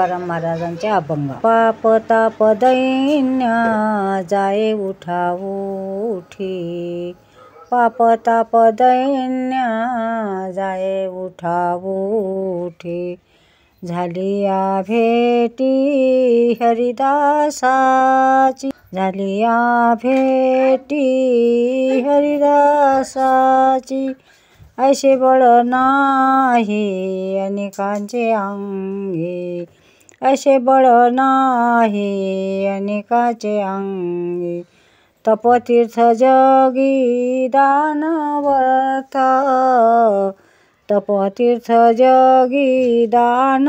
परम महाराजांचे अभंग पाप ताप दैन्य जाय उठाऊ उठी पाप ताप दैन्य जाय उठाऊ उठी झाली या भेटी हरिदासाची झाली या भेटी हरिदासाची ऐसे बळ नाही अनेकांचे अंगी ऐसे बळ नाही अनेकाचे अंगी तपतीर्थ जगी दान वर्थ तपतीर्थ जगी दान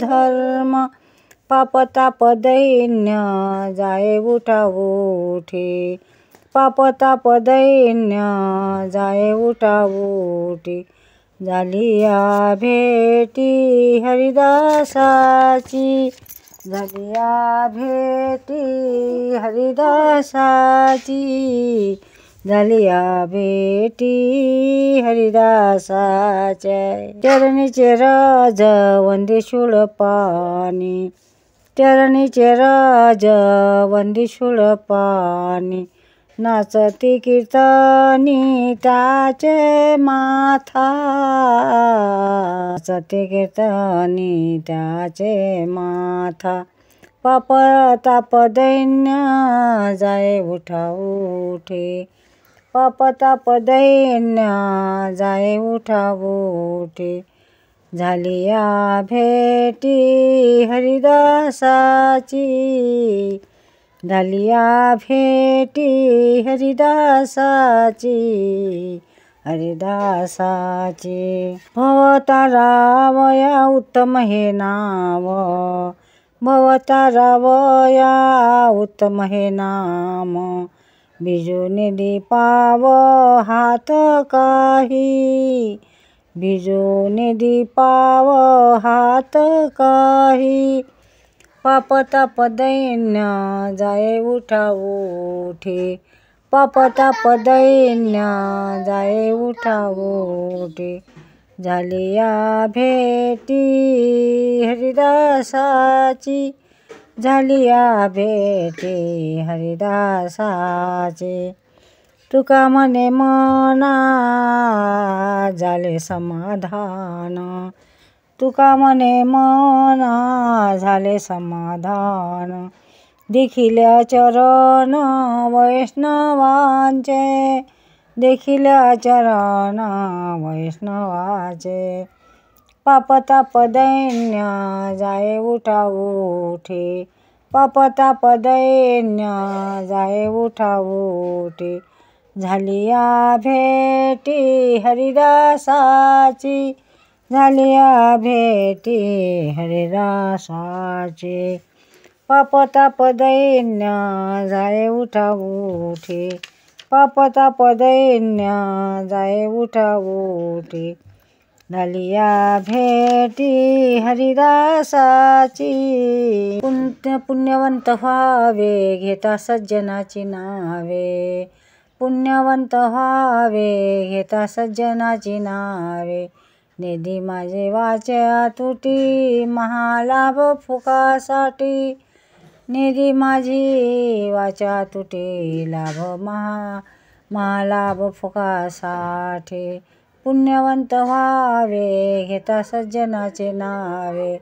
धर्म ताप दैन्य जाय उठा उठे पापताप दैन्य जाय उठा उठे जालिया भेटी हरिदासाची जालिया भेटी हरिदासाची जालिया भेटी हरिदासाच्या चरणीचे राज वंदी शूळ पाणी चरणीचे राज वंदी शूळ पाणी नाचती कीर्तनी त्याचे माथा नाचती कीर्तनी त्याचे माथा पपताप दैन्य जाय उठा उठे पपताप दैन्य जाय उठा उठे झाली या भेटी हरिदासाची डालिया भेटी हरिदासाची हरिदासाचे भवता रावया उत्तम हे नाव भवतारावया उत्तम हे नाम बिजोने दीपाव हात काही बिजोने दीपाव हात काही पाप पदैन्य जाय उठा उठे पपता पदैन्य जाय उठा उठे झाली या भेटी हरिदासाची झाली या भेटी हरिदासाची तुका म्हणे मना झाले समाधान तुका मने मना झाले समाधान देखिल्या चरण वैष्णवांचे देखिल्या चरण वैष्णवाचे पापता पदैन्य जाय उठा उठे पापता पदैन्य जाय उठा उठे झाली या भेटी हरिदासाची झालिया भेटी हरिदासाचे पापता दैन्य जाय उठा उठे पापताप दैन्य जाय उठा उठे झालिया भेटी हरिदासाची पुण्य पुण्यवंत व्हावे घेता सज्जनाची नावे पुण्यवंत व्हावे घेता सज्जनाची नावे निधी माझे वाच्या तुटी महालाभ फुकासाठी निधी माझी वाचा तुटी लाभ महा महालाभ फुकासाठी पुण्यवंत व्हावे घेता सज्जनाचे नावे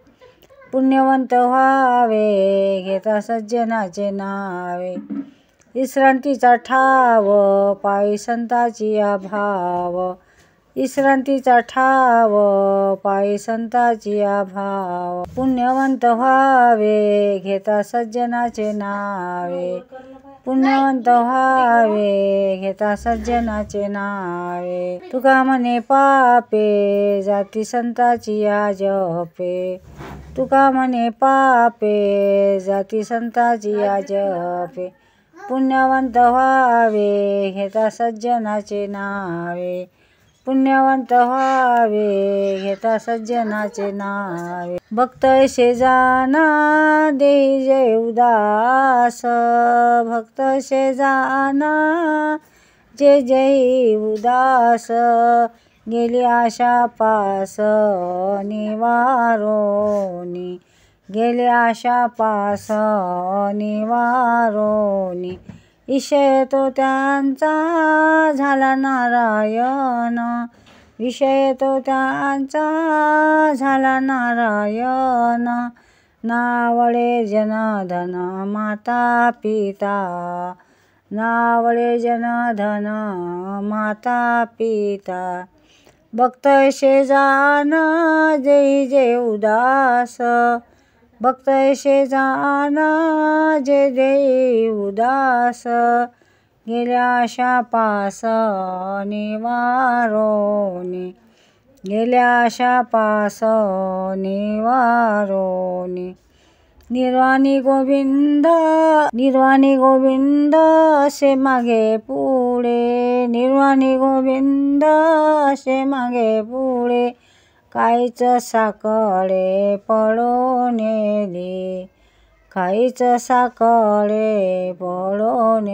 पुण्यवंत व्हावे घेता सज्जनाचे नावे विश्रांतीचा ठाव पायी संताची अभाव इश्रांतीचा ठाव पायी संताची आभाव पुण्यवंत व्हावे घेता सज्जनाचे नावे पुण्यवंत व्हावे घेता सज्जनाचे नावे तुका म्हणे पापे जाती संताची या जपे तुका म्हणे पापे जाती संताची या जपे पुण्यवंत व्हावे घेता सज्जनाचे नावे पुण्यवंत व्हावे घेता सज्जनाचे नावे भक्त जाना दे जय उदास भक्त शेजाना जे जय उदास गेली आशा पास निवारोनी गेली आशा पास निवारोनी विषय तो त्यांचा झाला नारायण विषय तो त्यांचा झाला नारायण नावळे जनधन माता पिता नावळे जनधन माता पिता भक्त शेजान जय जय उदास भक्त शेजाना जे दे उदास गेल्या शापास निवारोनी गेल्या शापास निवारोनी निर्वाणी गोविंद निर्वाणी गोविंद असे मागे पुढे निर्वाणी गोविंद असे मागे पुढे काहीच साकडे पळून दी काहीच साकडे पळून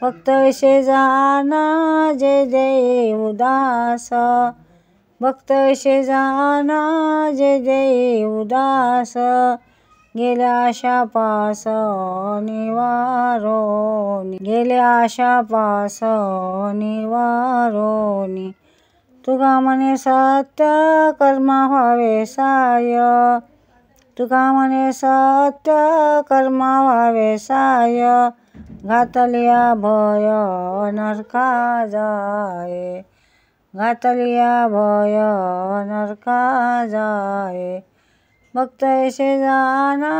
भक्त फक्त शेजाना जे दे उदास भक्त शेजाना जे दे उदास गेल्या शापास निवारोनी गेल्या पास निवारोनी तुका म्हणे सत्य कर्मा व्हावे साय तुका म्हणे सत्य कर्मा व्हावे साय घातलिया भय नरका जाय घातलिया भय नरका जाय भक्त ऐसे जाना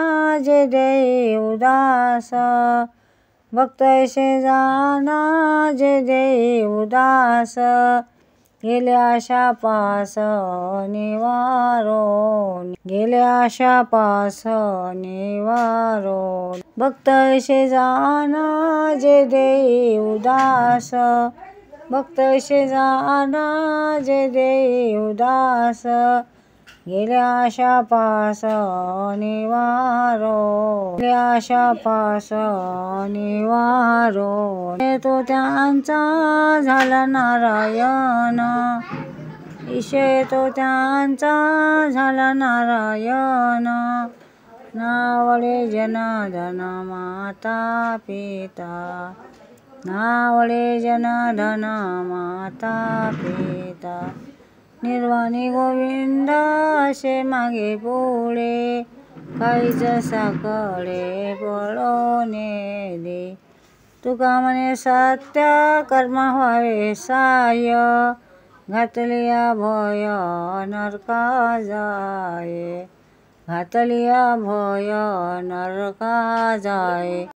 जे देई उदास भक्त ऐसे जाना जे देई उदास गेल्या शापास निवारो गेल्या शापास निवारो भक्त शेजाना जे दे उदास भक्त शेजाना जे दे उदास गेल्याशा पास निवारो पास निवारो तो त्यांचा झाला नारायण इशे तो त्यांचा झाला नारायण नावळे धन माता पिता नावळे धन माता पिता निर्वाणी गोविंद असे मागे पोळे काळीचं साकडे पळोने दे तुका म्हणे सत्य कर्म व्हावे साय घातलिया भय नरका जाय घातलिया भय नरका जाय